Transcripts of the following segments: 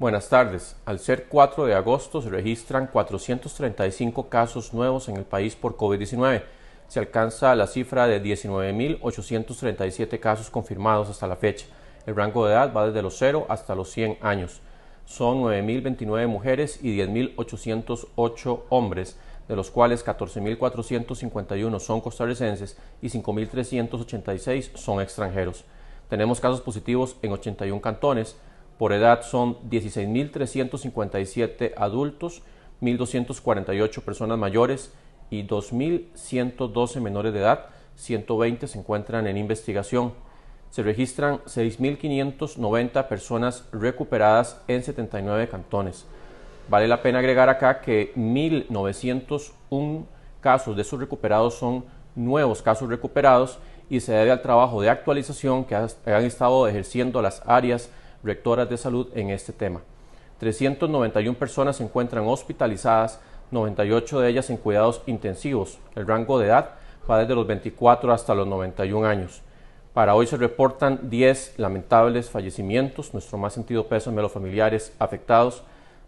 Buenas tardes. Al ser 4 de agosto se registran 435 casos nuevos en el país por COVID-19. Se alcanza la cifra de 19.837 casos confirmados hasta la fecha. El rango de edad va desde los 0 hasta los 100 años. Son 9.029 mujeres y 10.808 hombres, de los cuales 14.451 son costarricenses y 5.386 son extranjeros. Tenemos casos positivos en 81 cantones, por edad son 16.357 adultos, 1.248 personas mayores y 2.112 menores de edad, 120 se encuentran en investigación. Se registran 6.590 personas recuperadas en 79 cantones. Vale la pena agregar acá que 1.901 casos de esos recuperados son nuevos casos recuperados y se debe al trabajo de actualización que han estado ejerciendo las áreas rectoras de salud en este tema. 391 personas se encuentran hospitalizadas, 98 de ellas en cuidados intensivos. El rango de edad va desde los 24 hasta los 91 años. Para hoy se reportan 10 lamentables fallecimientos, nuestro más sentido pésame a los familiares afectados.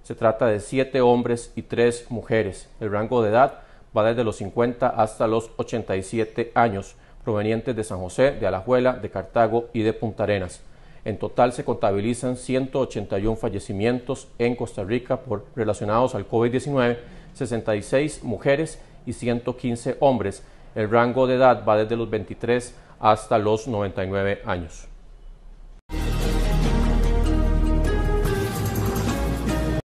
Se trata de 7 hombres y 3 mujeres. El rango de edad va desde los 50 hasta los 87 años, provenientes de San José, de Alajuela, de Cartago y de Punta Arenas. En total se contabilizan 181 fallecimientos en Costa Rica por relacionados al COVID-19, 66 mujeres y 115 hombres. El rango de edad va desde los 23 hasta los 99 años.